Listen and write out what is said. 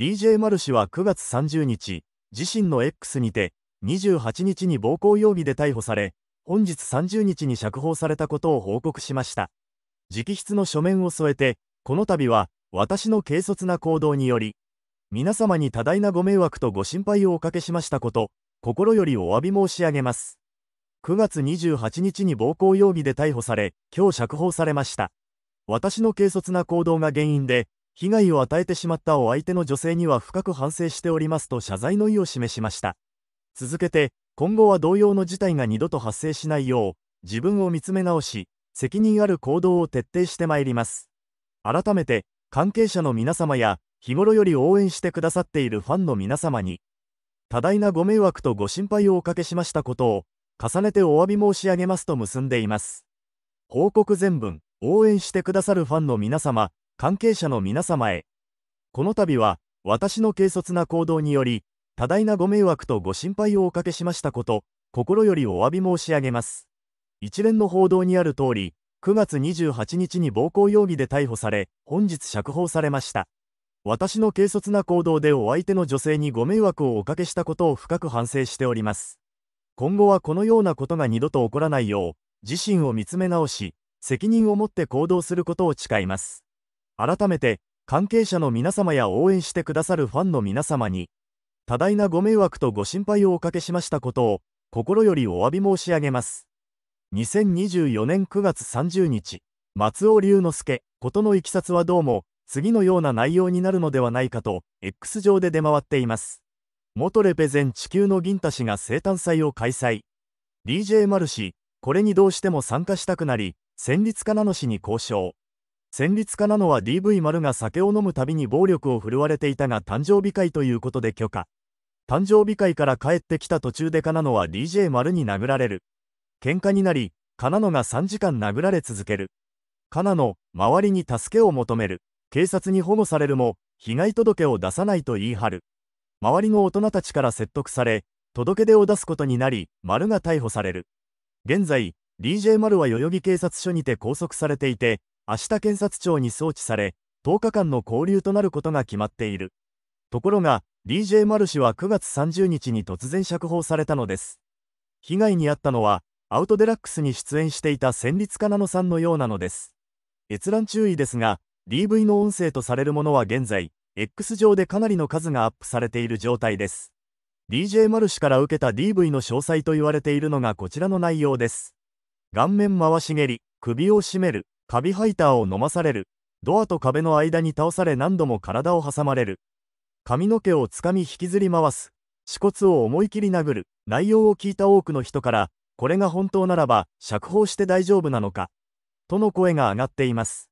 DJ マル氏は9月30日、自身の X にて、28日に暴行容疑で逮捕され、本日30日に釈放されたことを報告しました。直筆の書面を添えて、この度は、私の軽率な行動により、皆様に多大なご迷惑とご心配をおかけしましたこと、心よりお詫び申し上げます。9月28日に暴行容疑で逮捕され、今日釈放されました。私の軽率な行動が原因で、被害を与えてしまったお相手の女性には深く反省しておりますと謝罪の意を示しました。続けて、今後は同様の事態が二度と発生しないよう、自分を見つめ直し、責任ある行動を徹底してまいります。改めて、関係者の皆様や、日頃より応援してくださっているファンの皆様に、多大なご迷惑とご心配をおかけしましたことを、重ねてお詫び申し上げますと結んでいます。報告全文、応援してくださるファンの皆様、関係者の皆様へ、この度は、私の軽率な行動により、多大なご迷惑とご心配をおかけしましたこと、心よりお詫び申し上げます。一連の報道にある通り、9月28日に暴行容疑で逮捕され、本日釈放されました。私の軽率な行動でお相手の女性にご迷惑をおかけしたことを深く反省しております。今後はこのようなことが二度と起こらないよう、自身を見つめ直し、責任を持って行動することを誓います。改めて、関係者の皆様や応援してくださるファンの皆様に、多大なご迷惑とご心配をおかけしましたことを、心よりお詫び申し上げます。2024年9月30日、松尾龍之介、ことのいきさつはどうも、次のような内容になるのではないかと、X 上で出回っています。元レペゼン地球の銀太氏が生誕祭を開催。DJ マル氏、これにどうしても参加したくなり、戦慄かなの氏に交渉。戦慄家なのは DV 丸が酒を飲むたびに暴力を振るわれていたが誕生日会ということで許可。誕生日会から帰ってきた途中でカナノは DJ 丸に殴られる。喧嘩になり、カナノが3時間殴られ続ける。カナノ、周りに助けを求める。警察に保護されるも、被害届を出さないと言い張る。周りの大人たちから説得され、届け出を出すことになり、丸が逮捕される。現在、DJ 丸は代々木警察署にて拘束されていて、明日検察庁に送致され、10日間の交留となることが決まっている。ところが、DJ マル氏は9月30日に突然釈放されたのです。被害に遭ったのは、アウトデラックスに出演していた戦慄かなのさんのようなのです。閲覧注意ですが、DV の音声とされるものは現在、X 上でかなりの数がアップされている状態です。DJ マル氏から受けた DV の詳細と言われているのがこちらの内容です。顔面回し蹴り、首を絞める、カビハイターを飲まされる。ドアと壁の間に倒され何度も体を挟まれる。髪の毛をつかみ引きずり回す。恥骨を思い切り殴る。内容を聞いた多くの人から、これが本当ならば釈放して大丈夫なのか。との声が上がっています。